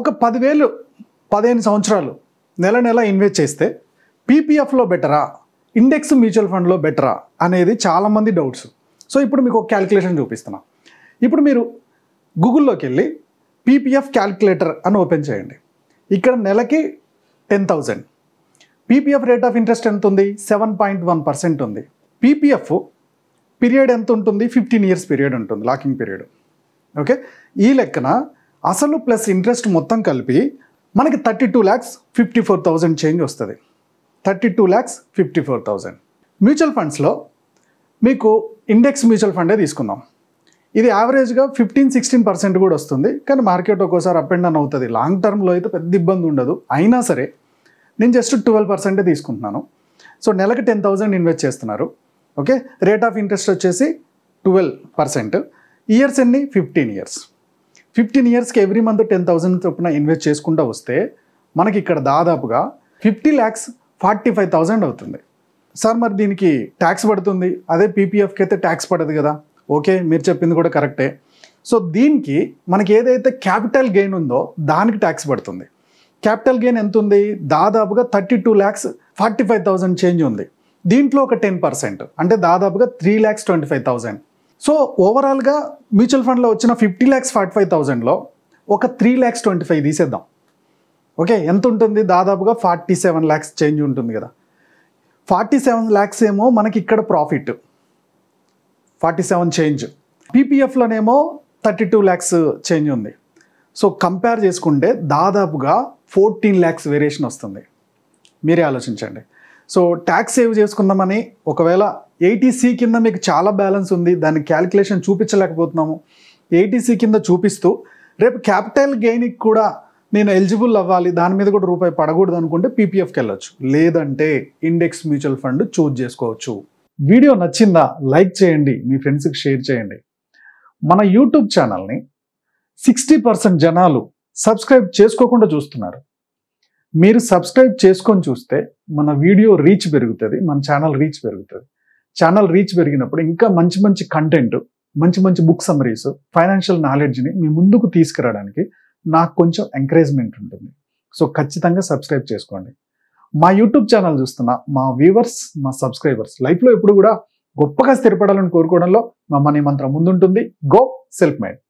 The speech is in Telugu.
ఒక పదివేలు పదిహేను సంవత్సరాలు నెల నెల ఇన్వెస్ట్ చేస్తే పీపీఎఫ్లో బెటరా ఇండెక్స్ మ్యూచువల్ ఫండ్లో బెటరా అనేది చాలామంది డౌట్స్ సో ఇప్పుడు మీకు ఒక క్యాలిక్యులేషన్ చూపిస్తున్నా ఇప్పుడు మీరు గూగుల్లోకి వెళ్ళి పీపీఎఫ్ క్యాలిక్యులేటర్ అని ఓపెన్ చేయండి ఇక్కడ నెలకి ten thousand PPF rate of interest ఎంత ఉంది సెవెన్ పాయింట్ వన్ పర్సెంట్ ఉంది పీపీఎఫ్ పీరియడ్ ఎంత ఉంటుంది ఫిఫ్టీన్ ఇయర్స్ పీరియడ్ ఉంటుంది లాకింగ్ పీరియడ్ ఓకే ఈ లెక్కన అసలు ప్లస్ ఇంట్రెస్ట్ మొత్తం కలిపి మనకి thirty two lakhs fifty four thousand change వస్తుంది thirty two lakhs fifty four thousand mutual ఫండ్స్లో మీకు ఇండెక్స్ మ్యూచువల్ ఫండే తీసుకుందాం ఇది యావరేజ్గా ఫిఫ్టీన్ సిక్స్టీన్ పర్సెంట్ కూడా వస్తుంది కానీ మార్కెట్ ఒక్కోసారి అప్ అండ్ డౌన్ అవుతుంది లాంగ్ టర్మ్లో అయితే పెద్ద ఇబ్బంది ఉండదు అయినా సరే నేను జస్ట్ ట్వెల్వ్ పర్సెంటే తీసుకుంటున్నాను సో నెలకు టెన్ థౌజండ్ ఇన్వెస్ట్ చేస్తున్నారు ఓకే రేట్ ఆఫ్ ఇంట్రెస్ట్ వచ్చేసి ట్వెల్వ్ పర్సెంట్ ఇయర్స్ ఎన్ని ఫిఫ్టీన్ ఇయర్స్ ఫిఫ్టీన్ ఇయర్స్కి ఎవ్రీ మంత్ టెన్ థౌసండ్ చొప్పున ఇన్వెస్ట్ చేసుకుంటూ వస్తే మనకి ఇక్కడ దాదాపుగా fifty lakhs forty five thousand అవుతుంది సార్ మరి దీనికి ట్యాక్స్ పడుతుంది అదే పీపీఎఫ్కి అయితే ట్యాక్స్ పడదు కదా ఓకే మీరు చెప్పింది కూడా కరెక్టే సో దీనికి మనకి ఏదైతే క్యాపిటల్ గెయిన్ ఉందో దానికి ట్యాక్స్ పడుతుంది క్యాపిటల్ గెయిన్ ఎంత ఉంది దాదాపుగా thirty two lakhs forty five thousand change ఉంది దీంట్లో ఒక టెన్ పర్సెంట్ అంటే దాదాపుగా three lakhs twenty five thousand so ఓవరాల్గా మ్యూచువల్ ఫండ్లో వచ్చిన ఫిఫ్టీ ల్యాక్స్ ఫార్టీ ఫైవ్ థౌజండ్లో ఒక త్రీ ల్యాక్స్ ట్వంటీ ఫైవ్ తీసేద్దాం ఓకే ఎంత ఉంటుంది దాదాపుగా ఫార్టీ సెవెన్ ల్యాక్స్ చేంజ్ ఉంటుంది కదా ఫార్టీ సెవెన్ ల్యాక్స్ ఏమో మనకి ఇక్కడ ప్రాఫిట్ ఫార్టీ సెవెన్ చేంజ్ పీపీఎఫ్లోనేమో థర్టీ టూ ల్యాక్స్ చేంజ్ ఉంది సో కంపేర్ చేసుకుంటే దాదాపుగా ఫోర్టీన్ ల్యాక్స్ వేరియేషన్ వస్తుంది మీరే ఆలోచించండి సో ట్యాక్స్ సేవ్ చేసుకుందామని ఒకవేళ ఎయిటీసీ కింద మీకు చాలా బ్యాలెన్స్ ఉంది దాన్ని క్యాలిక్యులేషన్ చూపించలేకపోతున్నాము ఎయిటీసీ కింద చూపిస్తూ రేపు క్యాపిటల్ గెయిన్కి కూడా నేను ఎలిజిబుల్ అవ్వాలి దాని మీద కూడా రూపాయి పడకూడదు అనుకుంటే పీపీఎఫ్కి వెళ్ళొచ్చు లేదంటే ఇండెక్స్ మ్యూచువల్ ఫండ్ చూజ్ చేసుకోవచ్చు వీడియో నచ్చిందా లైక్ చేయండి మీ ఫ్రెండ్స్కి షేర్ చేయండి మన యూట్యూబ్ ఛానల్ని సిక్స్టీ పర్సెంట్ జనాలు సబ్స్క్రైబ్ చేసుకోకుండా చూస్తున్నారు మీరు సబ్స్క్రైబ్ చేసుకొని చూస్తే మన వీడియో రీచ్ పెరుగుతుంది మన ఛానల్ రీచ్ పెరుగుతుంది ఛానల్ రీచ్ పెరిగినప్పుడు ఇంకా మంచి మంచి కంటెంట్ మంచి మంచి బుక్ సెమరీస్ ఫైనాన్షియల్ నాలెడ్జ్ని మీ ముందుకు తీసుకురావడానికి నాకు కొంచెం ఎంకరేజ్మెంట్ ఉంటుంది సో ఖచ్చితంగా సబ్స్క్రైబ్ చేసుకోండి మా యూట్యూబ్ ఛానల్ చూస్తున్న మా వ్యూవర్స్ మా సబ్స్క్రైబర్స్ లైఫ్లో ఎప్పుడు కూడా గొప్పగా స్థిరపడాలని కోరుకోవడంలో మా మనీ మంత్రం ముందుంటుంది గో సెల్ఫ్ మేడ్